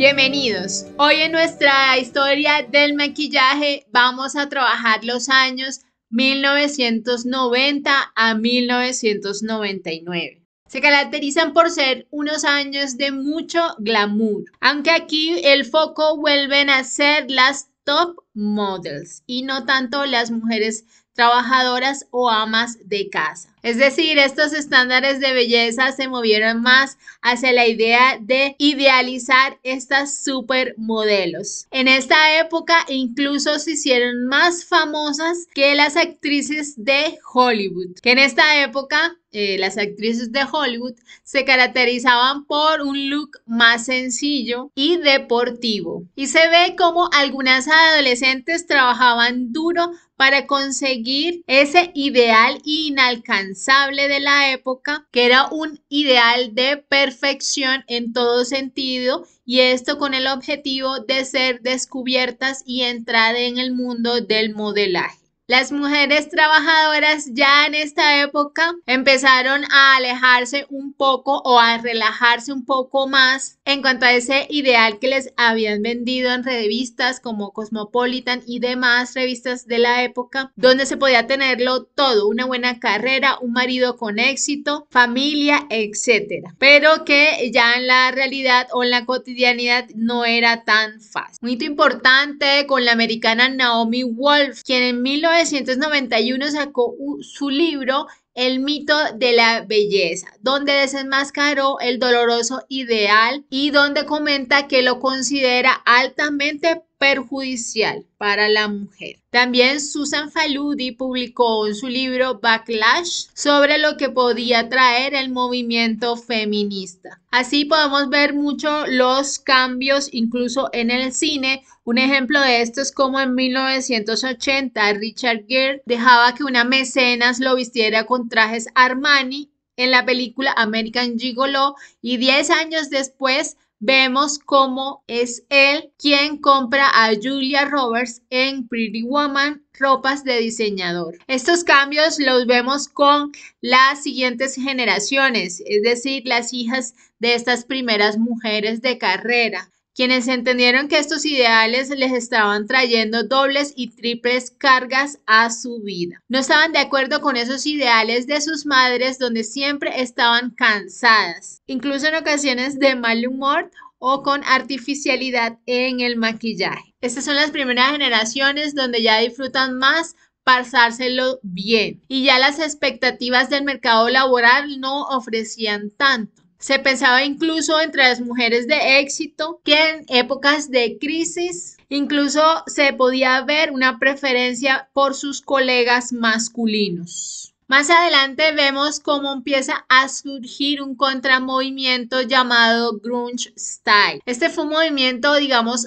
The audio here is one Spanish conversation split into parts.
Bienvenidos. Hoy en nuestra historia del maquillaje vamos a trabajar los años 1990 a 1999. Se caracterizan por ser unos años de mucho glamour, aunque aquí el foco vuelven a ser las top models y no tanto las mujeres trabajadoras o amas de casa. Es decir, estos estándares de belleza se movieron más hacia la idea de idealizar estas supermodelos. En esta época incluso se hicieron más famosas que las actrices de Hollywood, que en esta época eh, las actrices de Hollywood se caracterizaban por un look más sencillo y deportivo. Y se ve como algunas adolescentes trabajaban duro para conseguir ese ideal inalcanzable de la época, que era un ideal de perfección en todo sentido, y esto con el objetivo de ser descubiertas y entrar en el mundo del modelaje. Las mujeres trabajadoras ya en esta época empezaron a alejarse un poco o a relajarse un poco más en cuanto a ese ideal que les habían vendido en revistas como Cosmopolitan y demás revistas de la época, donde se podía tenerlo todo, una buena carrera, un marido con éxito, familia, etc. Pero que ya en la realidad o en la cotidianidad no era tan fácil. Muy importante con la americana Naomi Wolf, quien en 1991 sacó su libro el mito de la belleza, donde desenmascaró el doloroso ideal y donde comenta que lo considera altamente perjudicial para la mujer. También Susan Faludi publicó en su libro Backlash sobre lo que podía traer el movimiento feminista. Así podemos ver mucho los cambios incluso en el cine. Un ejemplo de esto es como en 1980 Richard Gere dejaba que una mecenas lo vistiera con trajes Armani en la película American Gigolo y 10 años después vemos cómo es él quien compra a Julia Roberts en Pretty Woman ropas de diseñador. Estos cambios los vemos con las siguientes generaciones, es decir, las hijas de estas primeras mujeres de carrera quienes entendieron que estos ideales les estaban trayendo dobles y triples cargas a su vida. No estaban de acuerdo con esos ideales de sus madres donde siempre estaban cansadas, incluso en ocasiones de mal humor o con artificialidad en el maquillaje. Estas son las primeras generaciones donde ya disfrutan más pasárselo bien. Y ya las expectativas del mercado laboral no ofrecían tanto. Se pensaba incluso entre las mujeres de éxito que en épocas de crisis incluso se podía ver una preferencia por sus colegas masculinos. Más adelante vemos cómo empieza a surgir un contramovimiento llamado grunge style. Este fue un movimiento, digamos,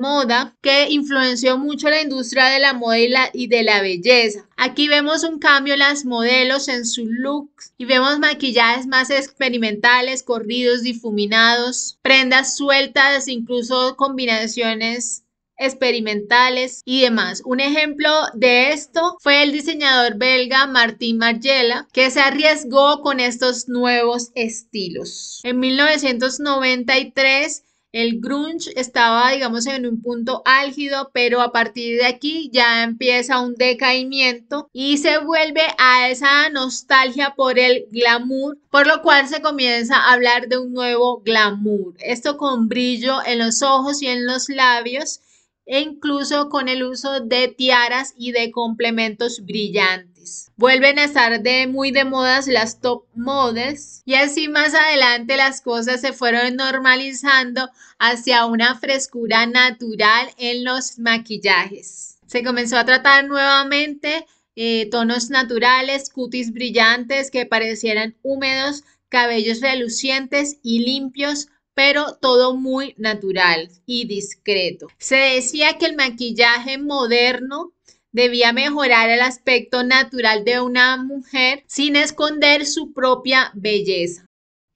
moda que influenció mucho la industria de la moda y, y de la belleza. Aquí vemos un cambio en las modelos en su look y vemos maquillajes más experimentales, corridos, difuminados, prendas sueltas, incluso combinaciones experimentales y demás. Un ejemplo de esto fue el diseñador belga Martín Margiela, que se arriesgó con estos nuevos estilos. En 1993 el grunge estaba, digamos, en un punto álgido, pero a partir de aquí ya empieza un decaimiento y se vuelve a esa nostalgia por el glamour, por lo cual se comienza a hablar de un nuevo glamour. Esto con brillo en los ojos y en los labios e incluso con el uso de tiaras y de complementos brillantes. Vuelven a estar de muy de modas las top models y así más adelante las cosas se fueron normalizando hacia una frescura natural en los maquillajes. Se comenzó a tratar nuevamente eh, tonos naturales, cutis brillantes que parecieran húmedos, cabellos relucientes y limpios pero todo muy natural y discreto. Se decía que el maquillaje moderno debía mejorar el aspecto natural de una mujer sin esconder su propia belleza.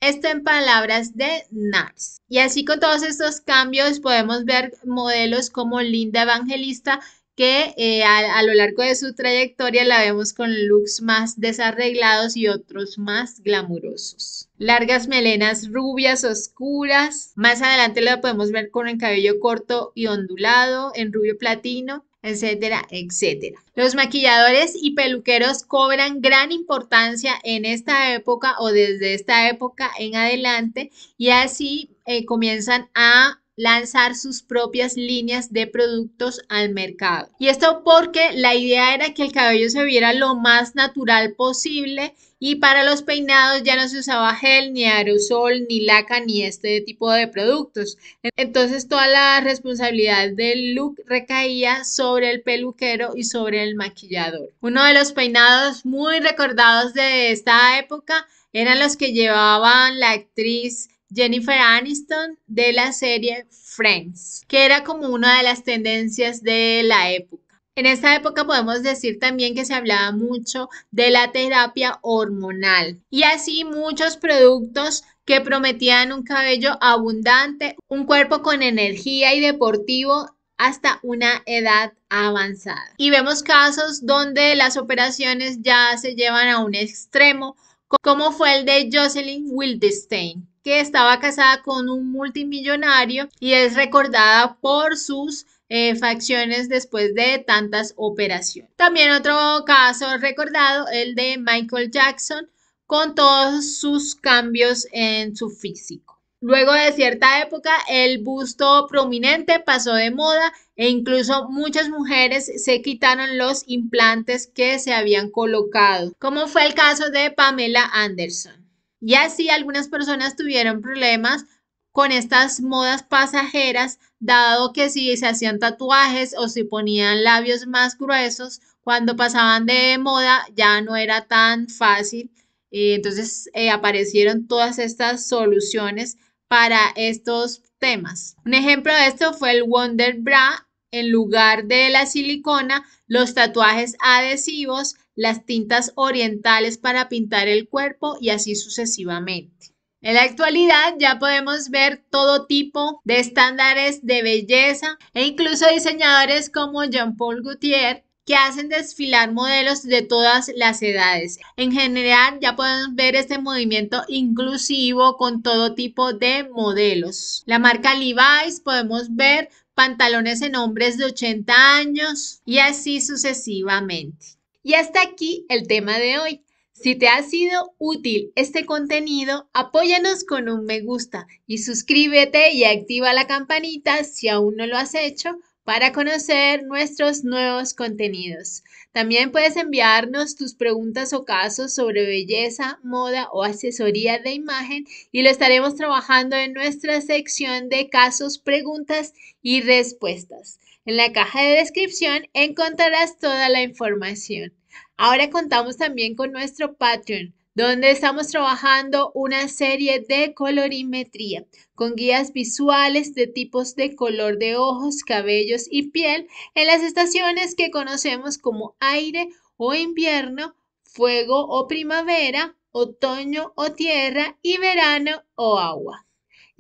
Esto en palabras de Nars. Y así con todos estos cambios podemos ver modelos como Linda Evangelista que eh, a, lo largo de su trayectoria la vemos con looks más desarreglados y otros más glamurosos. Largas melenas rubias, oscuras. Más adelante la podemos ver con el cabello corto y ondulado, en rubio platino, etcétera, etcétera. Los maquilladores y peluqueros cobran gran importancia en esta época o desde esta época en adelante y así eh, comienzan a lanzar sus propias líneas de productos al mercado. Y esto porque la idea era que el cabello se viera lo más natural posible y para los peinados ya no se usaba gel, ni aerosol, ni laca, ni este tipo de productos. Entonces toda la responsabilidad del look recaía sobre el peluquero y sobre el maquillador. Uno de los peinados muy recordados de esta época eran los que llevaban la actriz Jennifer Aniston de la serie Friends, que era como una de las tendencias de la época. En esta época podemos decir también que se hablaba mucho de la terapia hormonal y así muchos productos que prometían un cabello abundante, un cuerpo con energía y deportivo hasta una edad avanzada. Y vemos casos donde las operaciones ya se llevan a un extremo, como fue el de Jocelyn Wildestein, que estaba casada con un multimillonario y es recordada por sus eh, facciones después de tantas operaciones. También otro caso recordado, el de Michael Jackson, con todos sus cambios en su físico. Luego de cierta época, el busto prominente pasó de moda e incluso muchas mujeres se quitaron los implantes que se habían colocado, como fue el caso de Pamela Anderson. Y así algunas personas tuvieron problemas con estas modas pasajeras, dado que si se hacían tatuajes o si ponían labios más gruesos, cuando pasaban de moda ya no era tan fácil. y eh, entonces eh, aparecieron todas estas soluciones para estos temas. Un ejemplo de esto fue el Wonder Bra. En lugar de la silicona, los tatuajes adhesivos las tintas orientales para pintar el cuerpo y así sucesivamente. En la actualidad ya podemos ver todo tipo de estándares de belleza e incluso diseñadores como Jean-Paul Gaultier que hacen desfilar modelos de todas las edades. En general ya podemos ver este movimiento inclusivo con todo tipo de modelos. La marca Levi's podemos ver pantalones en hombres de 80 años y así sucesivamente. Y hasta aquí el tema de hoy. Si te ha sido útil este contenido, apóyanos con un me gusta y suscríbete y activa la campanita si aún no lo has hecho para conocer nuestros nuevos contenidos. También puedes enviarnos tus preguntas o casos sobre belleza, moda o asesoría de imagen y lo estaremos trabajando en nuestra sección de casos, preguntas y respuestas. En la caja de descripción encontrarás toda la información. Ahora contamos también con nuestro Patreon donde estamos trabajando una serie de colorimetría con guías visuales de tipos de color de ojos, cabellos y piel en las estaciones que conocemos como aire o invierno, fuego o primavera, otoño o tierra y verano o agua.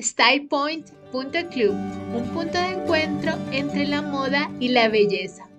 StylePoint.club, un punto de encuentro entre la moda y la belleza.